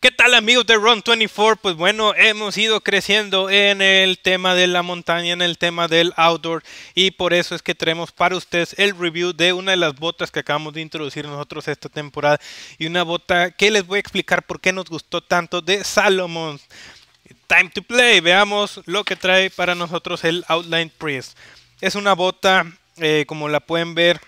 ¿Qué tal amigos de Run 24? Pues bueno, hemos ido creciendo en el tema de la montaña, en el tema del outdoor y por eso es que traemos para ustedes el review de una de las botas que acabamos de introducir nosotros esta temporada y una bota que les voy a explicar por qué nos gustó tanto de Salomon. Time to play, veamos lo que trae para nosotros el Outline Priest. Es una bota, eh, como la pueden ver,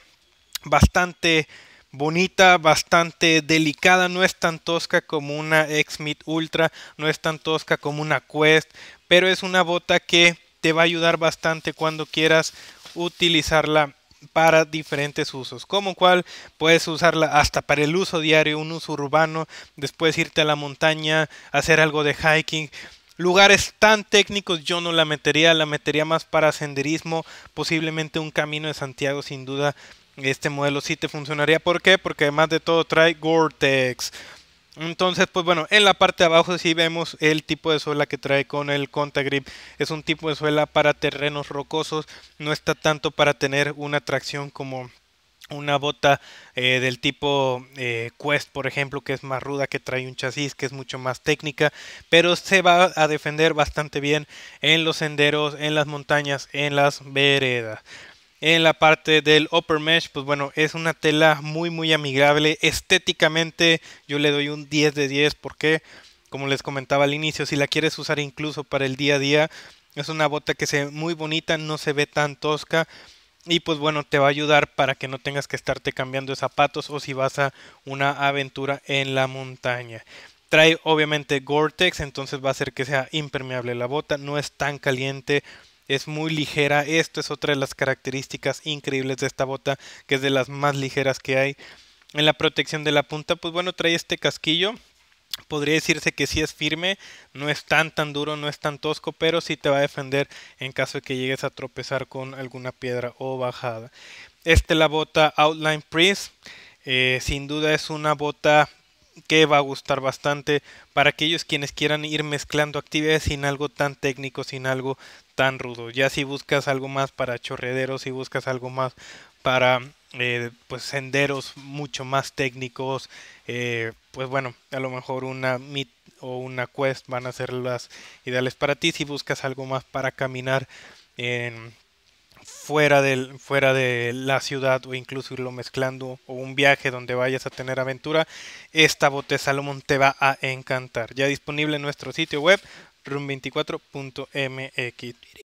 bastante bonita, bastante delicada, no es tan tosca como una x Ultra, no es tan tosca como una Quest, pero es una bota que te va a ayudar bastante cuando quieras utilizarla para diferentes usos, como cual puedes usarla hasta para el uso diario, un uso urbano, después irte a la montaña, hacer algo de hiking, lugares tan técnicos yo no la metería, la metería más para senderismo, posiblemente un camino de Santiago sin duda este modelo sí te funcionaría. ¿Por qué? Porque además de todo trae Gore-Tex. Entonces, pues bueno, en la parte de abajo sí vemos el tipo de suela que trae con el Contagrip. Es un tipo de suela para terrenos rocosos, no está tanto para tener una tracción como una bota eh, del tipo eh, Quest, por ejemplo, que es más ruda, que trae un chasis, que es mucho más técnica, pero se va a defender bastante bien en los senderos, en las montañas, en las veredas. En la parte del upper mesh, pues bueno, es una tela muy muy amigable. Estéticamente yo le doy un 10 de 10 porque, como les comentaba al inicio, si la quieres usar incluso para el día a día, es una bota que se ve muy bonita, no se ve tan tosca y pues bueno, te va a ayudar para que no tengas que estarte cambiando de zapatos o si vas a una aventura en la montaña. Trae obviamente Gore-Tex, entonces va a hacer que sea impermeable la bota, no es tan caliente, es muy ligera. Esto es otra de las características increíbles de esta bota, que es de las más ligeras que hay. En la protección de la punta, pues bueno, trae este casquillo podría decirse que sí es firme, no es tan tan duro, no es tan tosco, pero sí te va a defender en caso de que llegues a tropezar con alguna piedra o bajada. es este, la bota Outline Priest, eh, sin duda es una bota que va a gustar bastante para aquellos quienes quieran ir mezclando actividades sin algo tan técnico, sin algo tan rudo. Ya si buscas algo más para chorrederos, si buscas algo más para eh, pues senderos mucho más técnicos, eh, pues bueno, a lo mejor una meet o una quest van a ser las ideales para ti si buscas algo más para caminar fuera, fuera de la ciudad o incluso irlo mezclando o un viaje donde vayas a tener aventura, esta bote Salomón te va a encantar. Ya disponible en nuestro sitio web room24.mx.